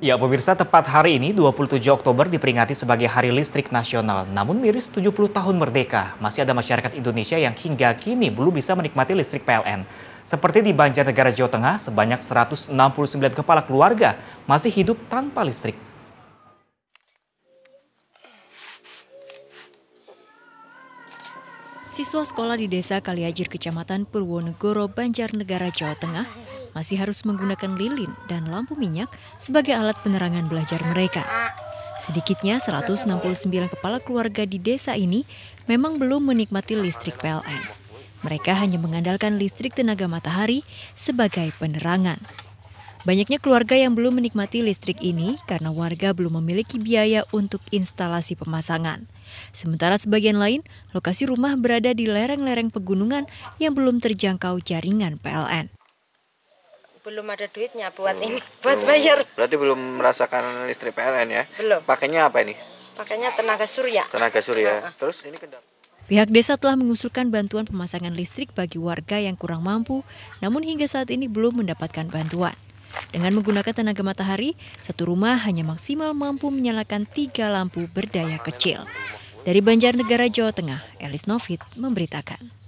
Ya pemirsa, tepat hari ini 27 Oktober diperingati sebagai Hari Listrik Nasional. Namun miris 70 tahun merdeka, masih ada masyarakat Indonesia yang hingga kini belum bisa menikmati listrik PLN. Seperti di Banjarnegara, Jawa Tengah, sebanyak 169 kepala keluarga masih hidup tanpa listrik. Siswa sekolah di desa Kaliajir, Kecamatan Purwonegoro, Banjarnegara, Jawa Tengah, masih harus menggunakan lilin dan lampu minyak sebagai alat penerangan belajar mereka. Sedikitnya 169 kepala keluarga di desa ini memang belum menikmati listrik PLN. Mereka hanya mengandalkan listrik tenaga matahari sebagai penerangan. Banyaknya keluarga yang belum menikmati listrik ini karena warga belum memiliki biaya untuk instalasi pemasangan. Sementara sebagian lain, lokasi rumah berada di lereng-lereng pegunungan yang belum terjangkau jaringan PLN. Belum ada duitnya buat ini, buat bayar. Berarti belum merasakan listrik PLN ya? Belum. Pakainya apa ini? Pakainya tenaga surya. Tenaga surya. Terus ini kendala Pihak desa telah mengusulkan bantuan pemasangan listrik bagi warga yang kurang mampu, namun hingga saat ini belum mendapatkan bantuan. Dengan menggunakan tenaga matahari, satu rumah hanya maksimal mampu menyalakan tiga lampu berdaya kecil. Dari Banjarnegara, Jawa Tengah, Elis Novit memberitakan.